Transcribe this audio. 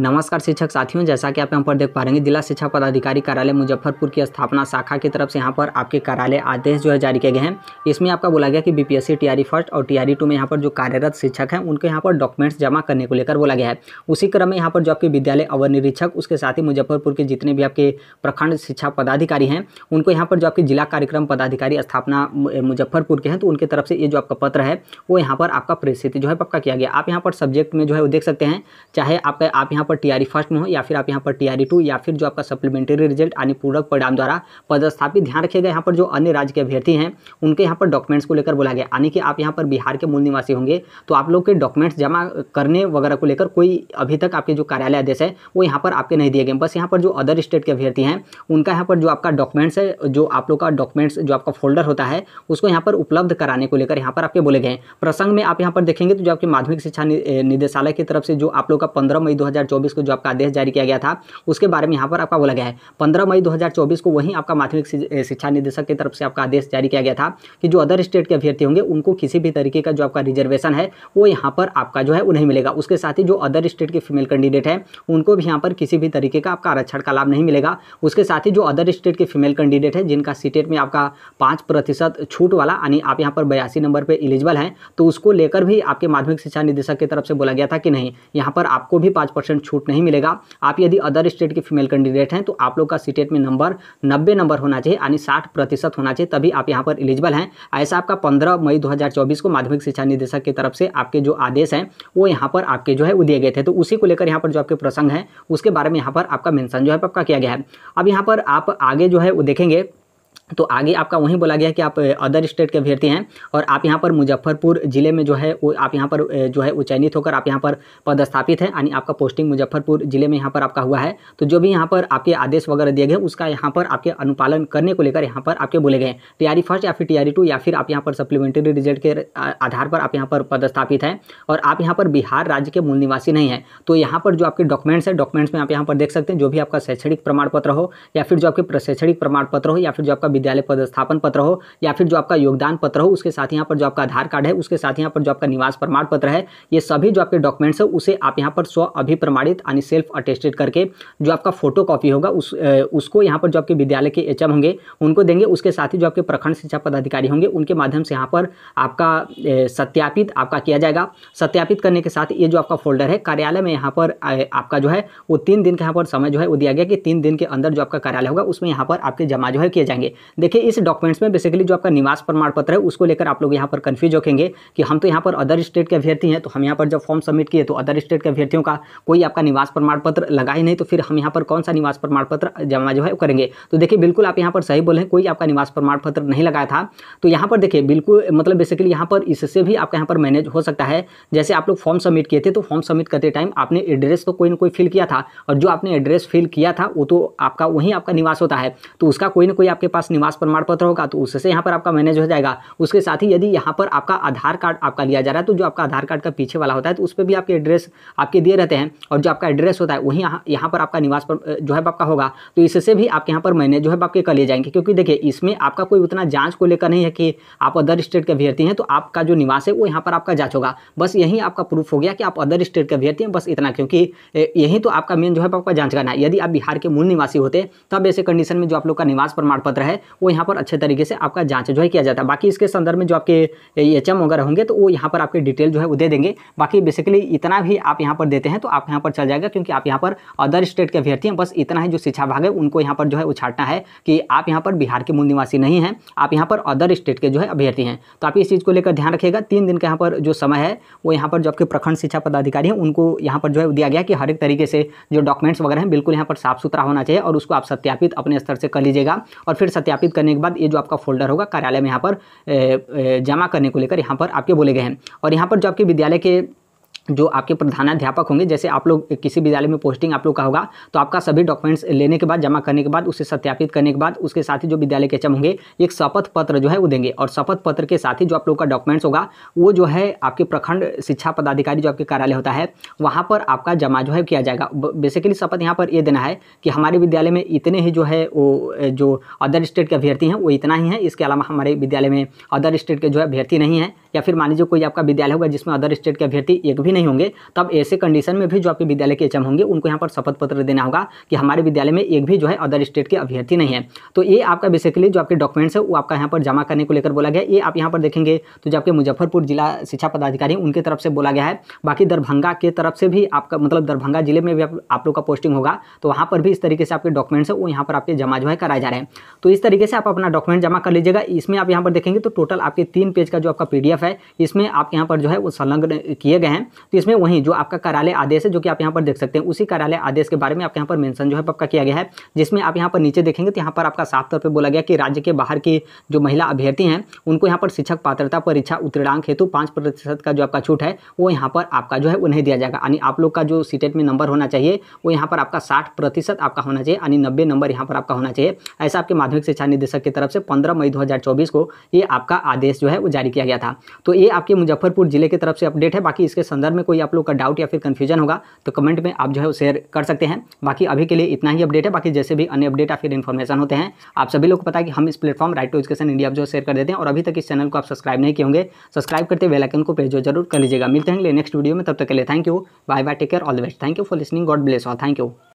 नमस्कार शिक्षक साथियों जैसा कि आप यहाँ पर देख पा रहे हैं जिला शिक्षा पदाधिकारी कार्यालय मुजफ्फरपुर की स्थापना शाखा की तरफ से यहाँ पर आपके कार्यालय आदेश जो है जारी किए गए हैं इसमें आपका बोला गया कि बीपीएससी टीआरई फर्स्ट और टीआरई टू e में यहाँ पर जो कार्यरत शिक्षक हैं उनके यहाँ पर डॉक्यूमेंट्स जमा करने को लेकर बोला गया है उसी क्रम में यहाँ पर जो आपके विद्यालय अवर निरीक्षक उसके साथ ही मुजफ्फरपुर के जितने भी आपके प्रखंड शिक्षा पदाधिकारी हैं उनको यहाँ पर जो आपके जिला कार्यक्रम पदाधिकारी स्थापना मुजफ्फरपुर के हैं तो उनके तरफ से ये जो आपका पत्र है वो यहाँ पर आपका प्रेषित जो है पक्का किया गया आप यहाँ पर सब्जेक्ट में जो है वो देख सकते हैं चाहे आपका आप यहाँ यहाँ पर टीआरई फर्स्ट में हो या फिर आप यहाँ पर टीआरई टू या फिर जो आपका सप्लीमेंट्री रिजल्ट यानी पूरक परिणाम द्वारा पदस्थापित ध्यान रखिएगा यहाँ पर जो अन्य राज्य के अभ्यर्थी हैं उनके यहाँ पर डॉक्यूमेंट्स को लेकर बोला गया यानी कि आप यहाँ पर बिहार के मूल निवासी होंगे तो आप लोग के डॉक्यूमेंट्स जमा करने वगैरह को लेकर कोई अभी तक आपके जो कार्यालय आदेश है वो यहाँ पर आपके नहीं दिए गए बस यहाँ पर जो अदर स्टेट के अभ्यर्थी हैं उनका यहाँ पर जो आपका डॉक्यूमेंट्स है जो आप लोग का डॉक्यूमेंट्स जो आपका फोल्डर होता है उसको यहाँ पर उपलब्ध कराने को लेकर यहाँ पर आपके बोले गए प्रसंग में आप यहाँ पर देखेंगे तो जो आपके माध्यमिक शिक्षा निदेशालय की तरफ से जो आप लोग का पंद्रह मई दो को जो आपका आदेश जारी किया गया था उसके बारे में यहाँ पर आपका बोला गया है पंद्रह मई दो को वहीं आपका माध्यमिक शिक्षा निदेशक की तरफ से आपका आदेश जारी किया गया था कि जो अदर स्टेट के अभ्यर्थी होंगे उनको किसी भी तरीके का जो आपका रिजर्वेशन है वो यहाँ पर आपका जो है वो नहीं मिलेगा उसके साथ ही जो अदर स्टेट के फीमेल कैंडिडेट हैं उनको भी यहाँ पर किसी भी तरीके का आपका आरक्षण का लाभ नहीं मिलेगा उसके साथ ही जो अदर स्टेट के फीमेल कैंडिडेट है जिनका सीटेट e में आपका पाँच प्रतिशत छूट वाला यानी आप यहाँ पर बयासी नंबर पर इलिजिबल हैं तो उसको लेकर भी आपके माध्यमिक शिक्षा निदेशक की तरफ से बोला गया था कि नहीं यहाँ पर आपको भी पाँच परसेंट छूट नहीं मिलेगा आप यदि अदर स्टेट के फीमेल कैंडिडेट हैं तो आप लोग का सीटेट में नंबर नब्बे नंबर होना चाहिए यानी साठ प्रतिशत होना चाहिए तभी आप यहाँ पर एलिजिबल हैं ऐसा आपका पंद्रह मई दो को माध्यमिक शिक्षा निदेशक की तरफ से आपके जो आदेश हैं वो यहाँ पर आपके जो है वो दिए गए थे तो उसी को लेकर यहाँ पर जो आपके प्रसंग हैं उसके बारे में यहाँ पर आपका मेंशन जो है पक्का किया गया है अब यहाँ पर आप आगे जो है वो देखेंगे तो आगे आपका वहीं बोला गया कि आप अदर स्टेट के अभ्यर्थी हैं और आप यहाँ पर मुजफ्फरपुर जिले में जो है वो आप यहाँ पर जो है वो चयनित होकर आप यहाँ पर पदस्थापित हैं यानी आपका पोस्टिंग मुजफ्फरपुर जिले में यहाँ पर आपका हुआ है तो जो भी यहाँ पर आपके आदेश वगैरह दिए गए उसका यहाँ पर आपके अनुपालन करने को लेकर यहाँ पर आपके बोले गए टी फर्स्ट या फिर टी टू या फिर आप यहाँ पर सप्लीमेंट्री रिजल्ट के आधार पर आप यहाँ पर पदस्थापित हैं और आप यहाँ पर बिहार राज्य के मूल निवासी नहीं हैं तो यहाँ पर जो आपके डॉक्यूमेंट्स हैं डॉक्यूमेंट्स में आप यहाँ पर देख सकते हैं जो भी आपका शैक्षणिक प्रमाण पत्र हो या फिर जो आपके शैक्षणिक प्रमाण पत्र हो या फिर जो आपका विद्यालय पदस्थापन पत्र हो या फिर जो आपका योगदान पत्र हो उसके साथ यहाँ पर जो आपका आधार कार्ड है उसके साथ यहाँ पर जो आपका निवास प्रमाण पत्र है ये सभी जो आपके डॉक्यूमेंट्स है उसे आप यहाँ पर स्व अभिप्रमाणित यानी सेल्फ अटेस्टेड करके जो आपका फोटो कॉपी होगा उस उसको यहाँ पर जो आपके विद्यालय के एच होंगे उनको देंगे उसके साथ ही जो आपके प्रखंड शिक्षा पदाधिकारी होंगे उनके माध्यम से यहाँ पर आपका सत्यापित आपका किया जाएगा सत्यापित करने के साथ ये जो आपका फोल्डर है कार्यालय में यहाँ पर आपका जो है वो तीन दिन का यहाँ पर समय जो है वो दिया गया कि तीन दिन के अंदर जो आपका कार्यालय होगा उसमें यहाँ पर आपके जमा जो है किए जाएंगे देखिए इस डॉक्यूमेंट्स में बेसिकली जो आपका निवास प्रमाण पत्र है उसको लेकर आप लोग यहाँ पर कन्फ्यूज रखेंगे कि हम तो यहाँ पर अदर स्टेट के अभ्यर्थी हैं तो हम यहाँ पर जब फॉर्म सबमिट किए तो अदर स्टेट के अभ्यर्थियों का कोई आपका निवास प्रमाण पत्र लगा ही नहीं तो फिर हम यहाँ पर कौन सा निवास प्रमाण पत्र जमा जो है करेंगे तो देखिए बिल्कुल आप यहाँ पर सही बोले कोई आपका निवास प्रमाण पत्र नहीं लगाया था तो यहाँ पर देखिए बिल्कुल मतलब बेसिकली यहाँ पर इससे भी आपका यहाँ पर मैनेज हो सकता है जैसे आप लोग फॉर्म सबमिट किए थे तो फॉर्म सबमिट करते टाइम आपने एड्रेस तो कोई ना कोई फिल किया था और जो आपने एड्रेस फिल किया था वो तो आपका वहीं आपका निवास होता है तो उसका कोई ना कोई आपके पास निवास प्रमाण पत्र होगा तो उससे यहाँ पर आपका मैनेज हो जाएगा उसके साथ ही यदि यहाँ पर आपका आधार कार्ड आपका लिया जा रहा है तो जो आपका आधार कार्ड का पीछे वाला होता है तो उस पर भी आपके एड्रेस आपके दिए रहते हैं और जो आपका एड्रेस होता है वही यहाँ पर आपका निवास जो है आपका होगा तो इससे भी आपके यहाँ पर मैनेज जो है आपके कर लिए जाएंगे क्योंकि देखिए इसमें आपका कोई उतना जाँच को लेकर नहीं है कि आप अदर स्टेट के अभ्यर्थी हैं तो आपका जो निवास है वो यहाँ पर आपका जाँच होगा बस यही आपका प्रूफ हो गया कि आप अदर स्टेट के अभ्यर्थी हैं बस इतना क्योंकि यही तो आपका मेन जो है आपका जाँच करना है यदि आप बिहार के मूल निवासी होते तब ऐसे कंडीशन में जो आप लोग का निवास प्रमाण पत्र है वो यहाँ पर अच्छे तरीके से आपका जाँच जो है किया जाता है बाकी इसके संदर्भ में जो आपके एच वगैरह होंगे तो वो यहाँ पर आपके डिटेल जो है वो दे देंगे बाकी बेसिकली इतना भी आप यहाँ पर देते हैं तो आप यहाँ पर चल जाएगा क्योंकि आप यहाँ पर अदर स्टेट के अभ्यर्थी हैं बस इतना है जो शिक्षा भाग है उनको यहाँ पर जो है उछाटना है कि आप यहाँ पर बिहार के मूल निवासी नहीं हैं आप यहाँ पर अदर स्टेट के जो है अभ्यर्थी हैं तो आप इस चीज़ को लेकर ध्यान रखिएगा तीन दिन का यहाँ पर जो समय है वो यहाँ पर जो आपके प्रखंड शिक्षा पदाधिकारी हैं उनको यहाँ पर जो है दिया गया कि हर एक तरीके से जो डॉक्यूमेंट्स वगैरह हैं बिल्कुल यहाँ पर साफ सुथरा होना चाहिए और उसको आप सत्यापित अपने स्तर से कर लीजिएगा और फिर सत्यापित करने के बाद ये जो आपका फोल्डर होगा कार्यालय में यहाँ पर जमा करने को लेकर यहाँ पर आपके बोले गए हैं और यहाँ पर जो आपके विद्यालय के जो आपके प्रधानाध्यापक होंगे जैसे आप लोग किसी विद्यालय में पोस्टिंग आप लोग का होगा तो आपका सभी डॉक्यूमेंट्स लेने के बाद जमा करने के बाद उसे सत्यापित करने के बाद उसके साथ ही जो विद्यालय के एच HM होंगे एक शपथ पत्र जो है वो देंगे और शपथ पत्र के साथ ही जो आप लोग का डॉक्यूमेंट्स होगा वो जो है आपके प्रखंड शिक्षा पदाधिकारी जो आपके कार्यालय होता है वहाँ पर आपका जमा जो है किया जाएगा बेसिकली शपथ यहाँ पर ये देना है कि हमारे विद्यालय में इतने ही जो है वो जो अदर स्टेट के अभ्यर्थी हैं वो इतना ही है इसके अलावा हमारे विद्यालय में अदर स्टेट के जो है अभ्यर्थी नहीं है या फिर मान लीजिए कोई आपका विद्यालय होगा जिसमें अदर स्टेट के अभ्यर्थी एक भी नहीं होंगे तब ऐसे कंडीशन में भी जो आपके विद्यालय के एच HM होंगे उनको यहाँ पर शपथ पत्र देना होगा कि हमारे विद्यालय में एक भी जो है अदर स्टेट के अभ्यर्थी नहीं है तो ये आपका बेसिकली जो आपके डॉक्यूमेंट्स है वो आपका यहाँ पर जमा करने को लेकर बोला गया ये आप यहाँ पर देखेंगे तो जो आपके मुजफ्फरपुर जिला शिक्षा पदाधिकारी उनके तरफ से बोला गया है बाकी दरभंगा के तरफ से भी आपका मतलब दरभंगा जिले में भी आप लोग का पोस्टिंग होगा तो वहाँ पर भी इस तरीके से आपके डॉक्यूमेंट्स है वो यहाँ पर आपके जमा जो है कराए जा रहे हैं तो इस तरीके से आप अपना डॉक्यूमेंट जमा कर लीजिएगा इसमें आप यहाँ पर देखेंगे तो टोटल आपके तीन पेज का जो आपका पी है इसमें आपके यहाँ पर जो है वो संलग्न किए गए हैं तो इसमें वहीं जो आपका कार्यालय आदेश है जो कि आप यहाँ पर देख सकते हैं उसी कार्यालय आदेश के बारे में आपके यहाँ पर मेंशन जो है पक्का किया गया है जिसमें आप यहाँ पर नीचे देखेंगे तो यहाँ पर आपका साफ तौर पर बोला गया कि राज्य के बाहर की जो महिला अभ्यर्थी हैं उनको यहाँ पर शिक्षक पात्रता परीक्षा उत्तीर्णांक हेतु पाँच प्रतिशत का जो आपका छूट है वो यहाँ पर आपका जो है उन्हें दिया जाएगा यानी आप लोग का जो सीटेट में नंबर होना चाहिए वो यहाँ पर आपका साठ प्रतिशत आपका होना चाहिए यानी नब्बे नंबर यहाँ पर आपका होना चाहिए ऐसा आपके माध्यमिक शिक्षा निदेशक की तरफ से पंद्रह मई दो को ये आपका आदेश जो है वो जारी किया गया था तो ये आपके मुजफ्फरपुर जिले की तरफ से अपडेट है बाकी इसके संदर्भ संदर्भ में कोई आप लोग का डाउट या फिर कन्फ्यूजन होगा तो कमेंट में आप जो है शेयर कर सकते हैं बाकी अभी के लिए इतना ही अपडेट है बाकी जैसे भी अन्य अपडेट या फिर इन्फॉर्मेशन होते हैं आप सभी लोग को पता है कि हम इस platform right to education India जो शेयर कर देते हैं और अभी तक इस चैनल को आप सब्सक्राइब नहीं किए होंगे सब्सक्राइब करते हुए लाइकन को पेज जरूर कर लीजिएगा मिलते हैं नेक्स्ट वीडियो में तब तक के लिए thank you bye bye take care all the best thank you for listening God bless all thank you